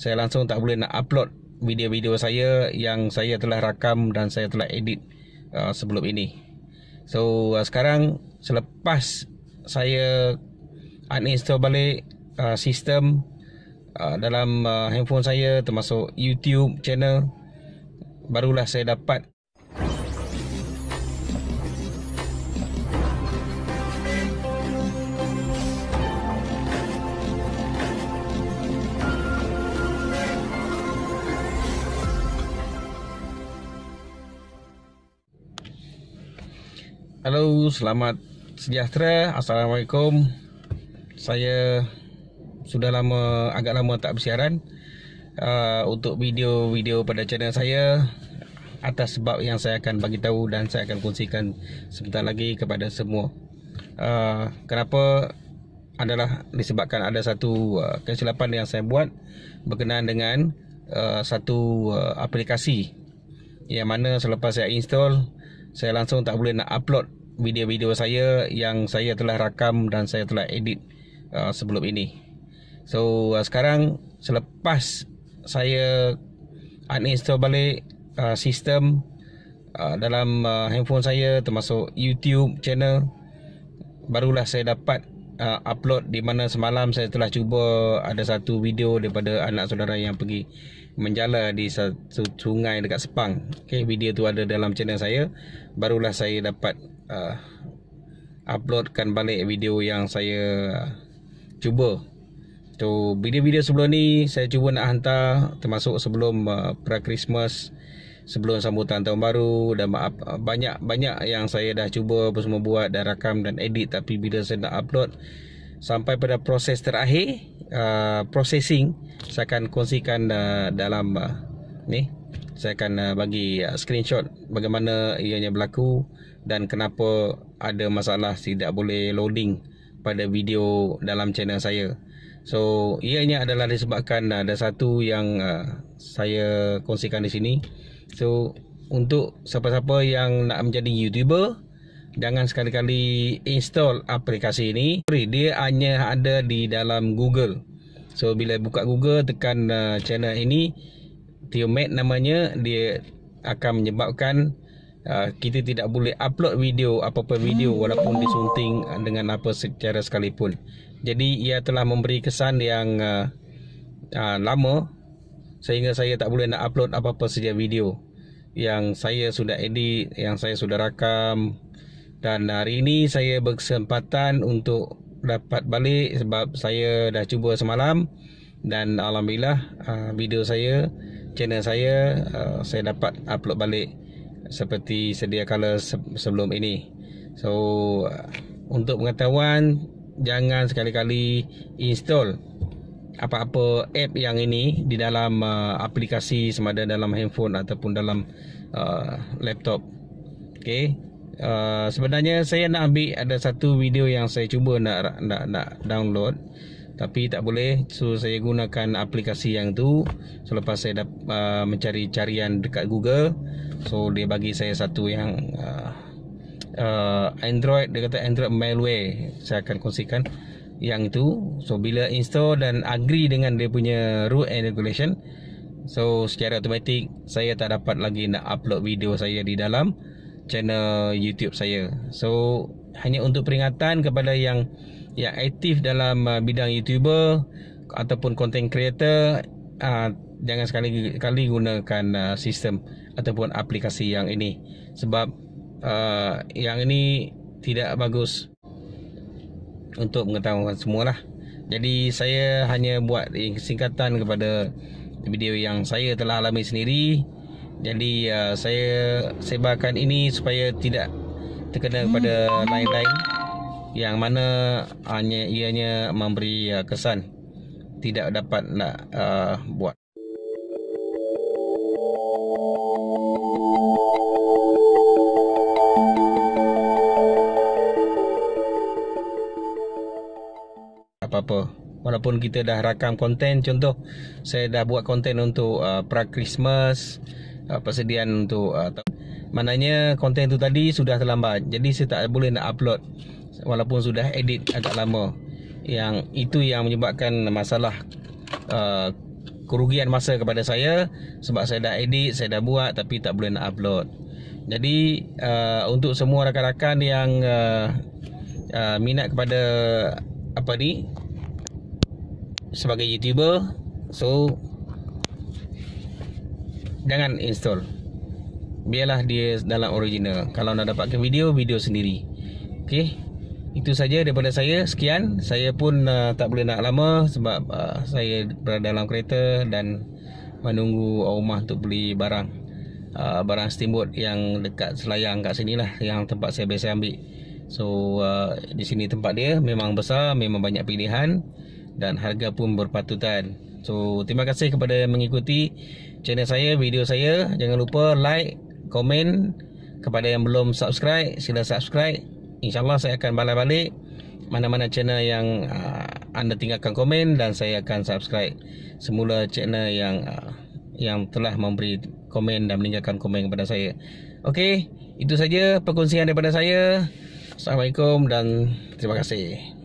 saya langsung tak boleh nak upload video-video saya yang saya telah rakam dan saya telah edit uh, sebelum ini. So uh, sekarang selepas saya uninstall balik uh, sistem uh, dalam uh, handphone saya termasuk YouTube channel barulah saya dapat Halo, selamat sejahtera. Assalamualaikum. Saya sudah lama agak lama tak bersiaran uh, untuk video-video pada channel saya atas sebab yang saya akan bagi tahu dan saya akan kongsikan sebentar lagi kepada semua. Uh, kenapa adalah disebabkan ada satu uh, kesilapan yang saya buat berkenaan dengan uh, satu uh, aplikasi yang mana selepas saya install saya langsung tak boleh nak upload video-video saya yang saya telah rakam dan saya telah edit uh, sebelum ini. So uh, sekarang selepas saya uninstall balik uh, sistem uh, dalam uh, handphone saya termasuk YouTube channel barulah saya dapat uh, upload di mana semalam saya telah cuba ada satu video daripada anak saudara yang pergi menjala di satu sungai dekat Sepang. Okey, video tu ada dalam channel saya. Barulah saya dapat uh, uploadkan balik video yang saya uh, cuba. So, video-video sebelum ni saya cuba nak hantar termasuk sebelum uh, pra Christmas sebelum sambutan tahun baru dan maaf banyak-banyak yang saya dah cuba apa semua buat dan rakam dan edit tapi bila saya nak upload sampai pada proses terakhir uh, processing saya akan kongsikan uh, dalam uh, ni saya akan uh, bagi uh, screenshot bagaimana ianya berlaku dan kenapa ada masalah tidak boleh loading pada video dalam channel saya So ianya adalah disebabkan uh, ada satu yang uh, saya kongsikan di sini So untuk siapa-siapa yang nak menjadi YouTuber Jangan sekali-kali install aplikasi ini Dia hanya ada di dalam Google So bila buka Google tekan uh, channel ini Tiomat namanya dia akan menyebabkan uh, kita tidak boleh upload video apa-apa video walaupun disunting dengan apa secara sekalipun. Jadi ia telah memberi kesan yang uh, uh, lama sehingga saya tak boleh nak upload apa-apa saja video yang saya sudah edit, yang saya sudah rakam dan hari ini saya berkesempatan untuk dapat balik sebab saya dah cuba semalam dan Alhamdulillah uh, video saya, channel saya, uh, saya dapat upload balik seperti sedia kala sebelum ini so uh, untuk pengetahuan jangan sekali-kali install apa-apa app yang ini di dalam uh, aplikasi sama ada dalam handphone ataupun dalam uh, laptop. Okey. Uh, sebenarnya saya nak ambil ada satu video yang saya cuba nak nak nak download tapi tak boleh so saya gunakan aplikasi yang tu selepas saya dah uh, mencari carian dekat Google so dia bagi saya satu yang uh, uh, Android dia kata Android malware saya akan kongsikan yang itu so bila install dan agree dengan dia punya rule and regulation so secara automatic saya tak dapat lagi nak upload video saya di dalam channel YouTube saya so hanya untuk peringatan kepada yang yang aktif dalam uh, bidang YouTuber ataupun content creator uh, jangan sekali-kali gunakan uh, sistem ataupun aplikasi yang ini sebab uh, yang ini tidak bagus untuk mengetahui lah. Jadi saya hanya buat singkatan kepada video yang saya telah alami sendiri. Jadi uh, saya sebarkan ini supaya tidak terkena kepada lain-lain yang mana hanya ianya memberi uh, kesan tidak dapat nak uh, buat apa-apa walaupun kita dah rakam konten contoh saya dah buat konten untuk uh, pra christmas uh, persediaan untuk uh, maknanya konten tu tadi sudah terlambat jadi saya tak boleh nak upload walaupun sudah edit agak lama yang itu yang menyebabkan masalah uh, kerugian masa kepada saya sebab saya dah edit saya dah buat tapi tak boleh nak upload jadi uh, untuk semua rakan-rakan yang uh, uh, minat kepada apa ni sebagai youtuber so jangan install biarlah dia dalam original kalau nak dapatkan video video sendiri ok itu saja daripada saya sekian saya pun uh, tak boleh nak lama sebab uh, saya berada dalam kereta dan menunggu rumah untuk beli barang uh, barang steamboat yang dekat selayang kat sini lah yang tempat saya biasa ambil so uh, di sini tempat dia memang besar memang banyak pilihan dan harga pun berpatutan. So, terima kasih kepada yang mengikuti channel saya, video saya. Jangan lupa like, komen kepada yang belum subscribe, sila subscribe. InsyaAllah saya akan balas balik mana-mana channel yang uh, anda tinggalkan komen dan saya akan subscribe semula channel yang uh, yang telah memberi komen dan meninggalkan komen kepada saya. Okey, itu saja perkongsian daripada saya. Assalamualaikum dan terima kasih.